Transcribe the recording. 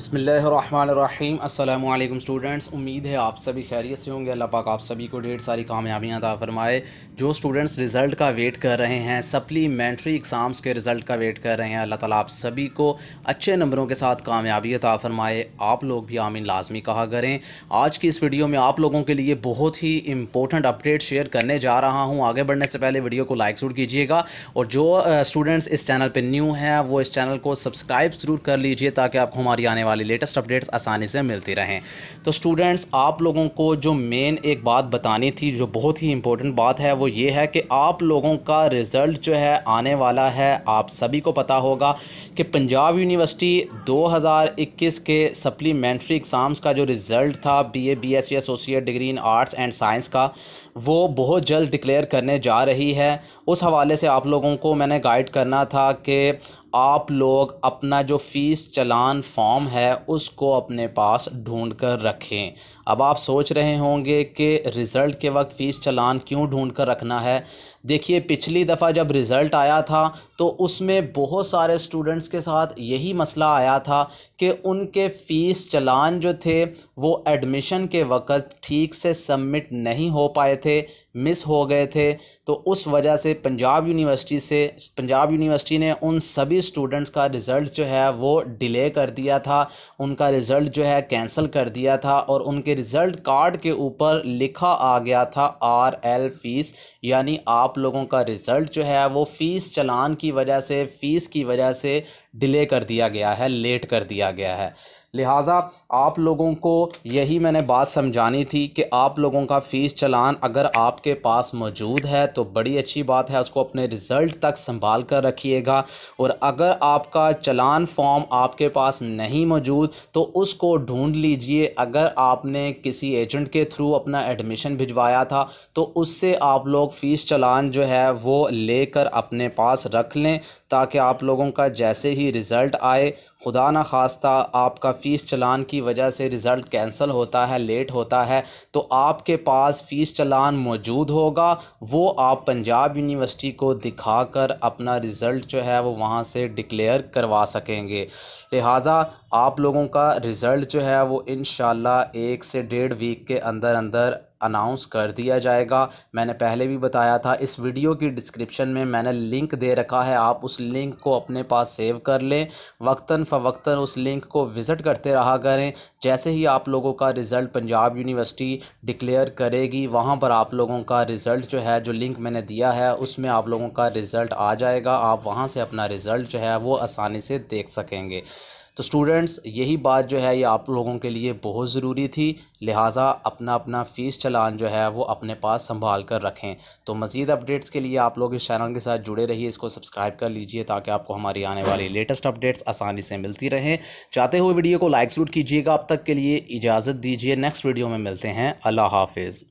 बसमीम् अल्लाम स्टूडेंट्स उम्मीद है आप सभी खैरियत से होंगे अल्लाह पाक आप सभी को ढेर सारी कामयाबियाँ अदा फरमाए जो स्टूडेंट्स रिज़ल्ट का वेट कर रहे हैं सप्लीमेंट्री एग्ज़ाम्स के रिज़ल्ट का वेट कर रहे हैं अल्लाह ताला आप सभी को अच्छे नंबरों के साथ कामयाबी अदा फरमाए आप लोग भी आमीन लाजमी कहा करें आज की इस वीडियो में आप लोगों के लिए बहुत ही इंपॉर्टेंट अपडेट शेयर करने जा रहा हूँ आगे बढ़ने से पहले वीडियो को लाइक ज़रूर कीजिएगा और जो स्टूडेंट्स इस चैनल पर न्यू हैं वो इस चैनल को सब्सक्राइब ज़रूर कर लीजिए ताकि आपको हमारी आने वाली लेटेस्ट अपडेट्स आसानी से मिलती रहें तो स्टूडेंट्स आप लोगों को जो मेन एक बात बतानी थी जो बहुत ही इंपॉर्टेंट बात है वो ये है कि आप लोगों का रिज़ल्ट जो है आने वाला है आप सभी को पता होगा कि पंजाब यूनिवर्सिटी 2021 के सप्लीमेंट्री एग्ज़ाम्स का जो रिज़ल्ट था B A B S C associate degree in arts and science का वो बहुत जल्द डिक्लेयर करने जा रही है उस हवाले से आप लोगों को मैंने गाइड करना था कि आप लोग अपना जो फ़ीस चलान फॉर्म है उसको अपने पास ढूंढ कर रखें अब आप सोच रहे होंगे कि रिज़ल्ट के वक्त फ़ीस चलान क्यों ढूंढ कर रखना है देखिए पिछली दफ़ा जब रिज़ल्ट आया था तो उसमें बहुत सारे स्टूडेंट्स के साथ यही मसला आया था कि उनके फ़ीस चलान जो थे वो एडमिशन के वक़्त ठीक से सबमिट नहीं हो पाए थे मिस हो गए थे तो उस वजह से पंजाब यूनिवर्सिटी से पंजाब यूनिवर्सिटी ने उन सभी स्टूडेंट्स का रिज़ल्ट जो है वो डिले कर दिया था उनका रिज़ल्ट जो है कैंसिल कर दिया था और उनके रिज़ल्ट कार्ड के ऊपर लिखा आ गया था आर एल फ़ीस यानी आप लोगों का रिज़ल्ट जो है वो फ़ीस चलान की वजह से फ़ीस की वजह से डिले कर दिया गया है लेट कर दिया गया है लिहाजा आप लोगों को यही मैंने बात समझानी थी कि आप लोगों का फ़ीस चलान अगर आपके पास मौजूद है तो बड़ी अच्छी बात है उसको अपने रिज़ल्ट तक संभाल कर रखिएगा और अगर आपका चलान फॉर्म आपके पास नहीं मौजूद तो उसको ढूंढ लीजिए अगर आपने किसी एजेंट के थ्रू अपना एडमिशन भिजवाया था तो उससे आप लोग फ़ीस चलान जो है वो ले अपने पास रख लें ताकि आप लोगों का जैसे ही भी रिज़ल्ट आए खुदा ना खास्ता आपका फ़ीस चलान की वजह से रिज़ल्ट कैंसिल होता है लेट होता है तो आपके पास फ़ीस चलान मौजूद होगा वो आप पंजाब यूनिवर्सिटी को दिखाकर अपना रिज़ल्ट जो है वो वहाँ से डिक्लेयर करवा सकेंगे लिहाजा आप लोगों का रिज़ल्ट जो है वो इन एक से डेढ़ वीक के अंदर अंदर अनाउंस कर दिया जाएगा मैंने पहले भी बताया था इस वीडियो की डिस्क्रिप्शन में मैंने लिंक दे रखा है आप उस लिंक को अपने पास सेव कर लें वक्ता फ़वक्ता उस लिंक को विज़िट करते रहा करें जैसे ही आप लोगों का रिज़ल्ट पंजाब यूनिवर्सिटी डिक्लेयर करेगी वहाँ पर आप लोगों का रिज़ल्ट जो है जो लिंक मैंने दिया है उसमें आप लोगों का रिज़ल्ट आ जाएगा आप वहाँ से अपना रिज़ल्ट जो है वो आसानी से देख सकेंगे तो स्टूडेंट्स यही बात जो है ये आप लोगों के लिए बहुत ज़रूरी थी लिहाजा अपना अपना फ़ीस चलान जो है वो अपने पास संभाल कर रखें तो मज़ीद अपडेट्स के लिए आप लोग इस चैनल के साथ जुड़े रहिए इसको सब्सक्राइब कर लीजिए ताकि आपको हमारी आने वाली लेटेस्ट अपडेट्स आसानी से मिलती रहें चाहते हुए वीडियो को लाइक ज़रूर कीजिएगा अब तक के लिए इजाज़त दीजिए नेक्स्ट वीडियो में मिलते हैं अल्लाह हाफिज़